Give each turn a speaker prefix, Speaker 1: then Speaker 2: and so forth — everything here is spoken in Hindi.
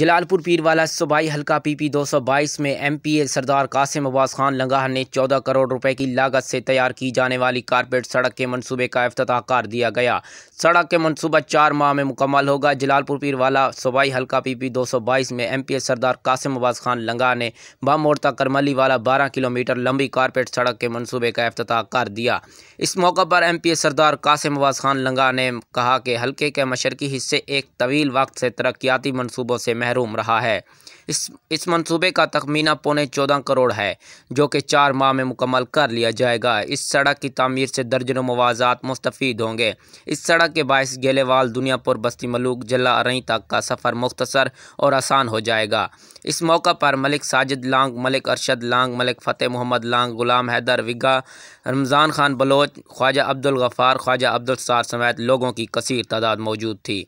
Speaker 1: जलालपुर पीरवाला सूबाई हल्का पीपी 222 में एमपीए सरदार कासिम अब्बास खान लंगाह ने 14 करोड़ रुपए की लागत से तैयार की जाने वाली कारपेट सड़क के मंसूबे का अफ्ताह कर दिया गया सड़क के मंसूबा चार माह में मुकम्मल होगा जलालपुर पीरवाला सूबाई हल्का पीपी 222 में एमपीए सरदार कासिम अब्बास खान लंगाह ने बम करमली वाला बारह किलोमीटर लंबी कारपेट सड़क के मनसूबे का अफ्ताह कर दिया इस मौके पर एम पी सरदार कासिम अब्बास खान लंगाह ने कहा कि हल्के के मशरकी हिस्से एक तवील वक्त से तरक्याती मनसूबों से महरूम रहा है इस इस मंसूबे का तखमीना पौने चौदह करोड़ है जो कि चार माह में मुकम्मल कर लिया जाएगा इस सड़क की तमीर से दर्जनों मवाजात मुस्तफ़ होंगे इस सड़क के बायस गेलेवाल दुनियापुर बस्ती मलूक जला अरई तक का सफ़र मुख्तसर और आसान हो जाएगा इस मौका पर मलिक साजिद लांग मलिक अरशद लांग मलिक फ़तेह मोहम्मद लांग गुलाम हैदर विगा रमज़ान खान बलोच ख्वाजा अब्दुल गफ़ार ख्वाजा अब्दुलसार समेत लोगों की कसर तादाद मौजूद थी